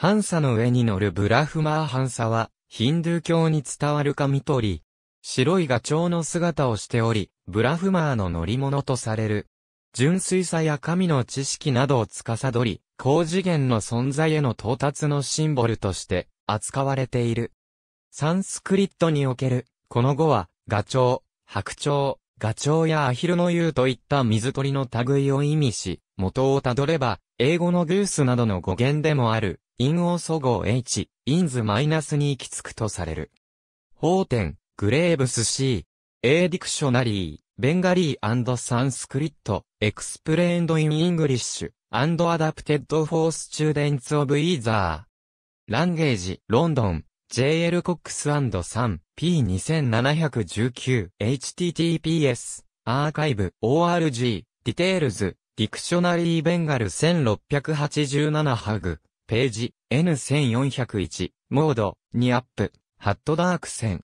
ハンサの上に乗るブラフマーハンサは、ヒンドゥー教に伝わる神鳥。白いガチョウの姿をしており、ブラフマーの乗り物とされる。純粋さや神の知識などを司り、高次元の存在への到達のシンボルとして扱われている。サンスクリットにおける、この語は、ガチョウ、白鳥、ガチョウやアヒルのうといった水鳥の類を意味し、元をたどれば、英語のグースなどの語源でもある、陰王素号 H、インズマイナスに行き着くとされる。法典、グレーブス C、A ディクショナリー、ベンガリーサンスクリット、エクスプレインドインイングリッシュ、アンドアダプテッドフォースチューデンツオブイーザー。ランゲージ、ロンドン、JL コックス &3、P2719、https、アーカイブ、org、ディテールズ、ディクショナリーベンガル1687ハグ、ページ、N1401 モードニアップハットダーク戦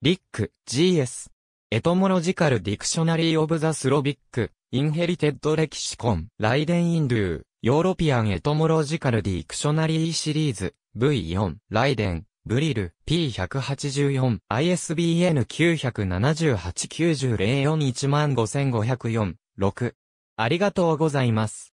リック GS エトモロジカルディクショナリー・オブ・ザ・スロビック、インヘリテッド・レキシコン、ライデン・インドゥー、ヨーロピアン・エトモロジカルディクショナリーシリーズ、V4、ライデン、ブリル、P184、ISBN 978-9004-15504、6。ありがとうございます。